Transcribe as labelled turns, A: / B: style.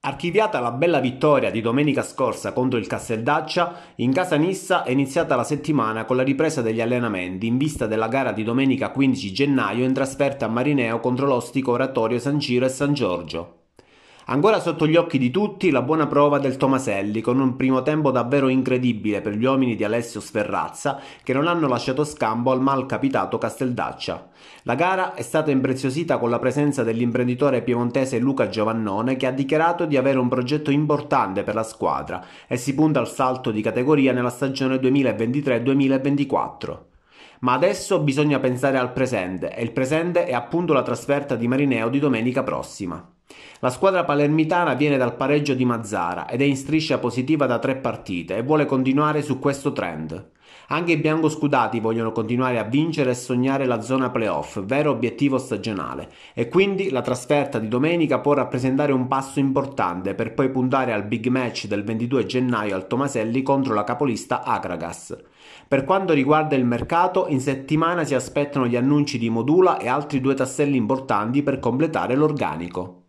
A: Archiviata la bella vittoria di domenica scorsa contro il Casteldaccia, in casa Nissa è iniziata la settimana con la ripresa degli allenamenti in vista della gara di domenica 15 gennaio in trasferta a Marineo contro l'Ostico Oratorio San Ciro e San Giorgio. Ancora sotto gli occhi di tutti la buona prova del Tomaselli, con un primo tempo davvero incredibile per gli uomini di Alessio Sferrazza, che non hanno lasciato scampo al mal capitato Casteldaccia. La gara è stata impreziosita con la presenza dell'imprenditore piemontese Luca Giovannone, che ha dichiarato di avere un progetto importante per la squadra e si punta al salto di categoria nella stagione 2023-2024. Ma adesso bisogna pensare al presente e il presente è appunto la trasferta di Marineo di domenica prossima. La squadra palermitana viene dal pareggio di Mazzara ed è in striscia positiva da tre partite e vuole continuare su questo trend. Anche i biancoscudati vogliono continuare a vincere e sognare la zona playoff, vero obiettivo stagionale, e quindi la trasferta di domenica può rappresentare un passo importante per poi puntare al big match del 22 gennaio al Tomaselli contro la capolista Akragas. Per quanto riguarda il mercato, in settimana si aspettano gli annunci di Modula e altri due tasselli importanti per completare l'organico.